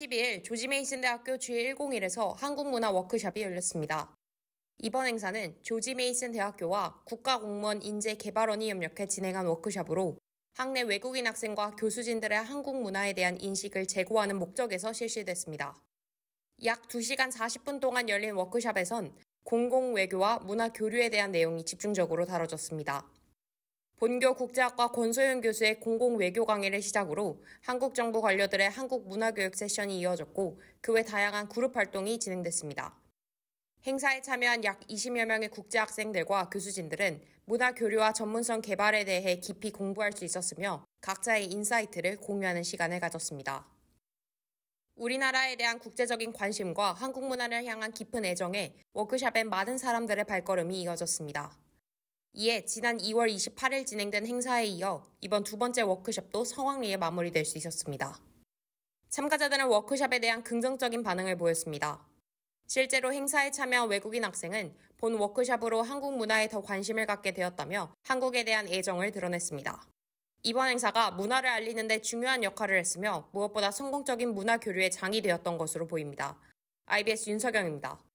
12일 조지 메이슨 대학교 G101에서 한국문화 워크샵이 열렸습니다. 이번 행사는 조지 메이슨 대학교와 국가공무원 인재개발원이 협력해 진행한 워크샵으로 학내 외국인 학생과 교수진들의 한국 문화에 대한 인식을 제고하는 목적에서 실시됐습니다. 약 2시간 40분 동안 열린 워크샵에선 공공외교와 문화 교류에 대한 내용이 집중적으로 다뤄졌습니다. 본교 국제학과 권소연 교수의 공공 외교 강의를 시작으로 한국 정부 관료들의 한국 문화교육 세션이 이어졌고 그 외 다양한 그룹 활동이 진행됐습니다. 행사에 참여한 약 20여 명의 국제학생들과 교수진들은 문화 교류와 전문성 개발에 대해 깊이 공부할 수 있었으며 각자의 인사이트를 공유하는 시간을 가졌습니다. 우리나라에 대한 국제적인 관심과 한국 문화를 향한 깊은 애정에 워크샵엔 많은 사람들의 발걸음이 이어졌습니다. 이에 지난 2월 28일 진행된 행사에 이어 이번 두 번째 워크숍도 성황리에 마무리될 수 있었습니다. 참가자들은 워크숍에 대한 긍정적인 반응을 보였습니다. 실제로 행사에 참여한 외국인 학생은 본 워크숍으로 한국 문화에 더 관심을 갖게 되었다며 한국에 대한 애정을 드러냈습니다. 이번 행사가 문화를 알리는 데 중요한 역할을 했으며 무엇보다 성공적인 문화 교류의 장이 되었던 것으로 보입니다. IBS 윤석영입니다.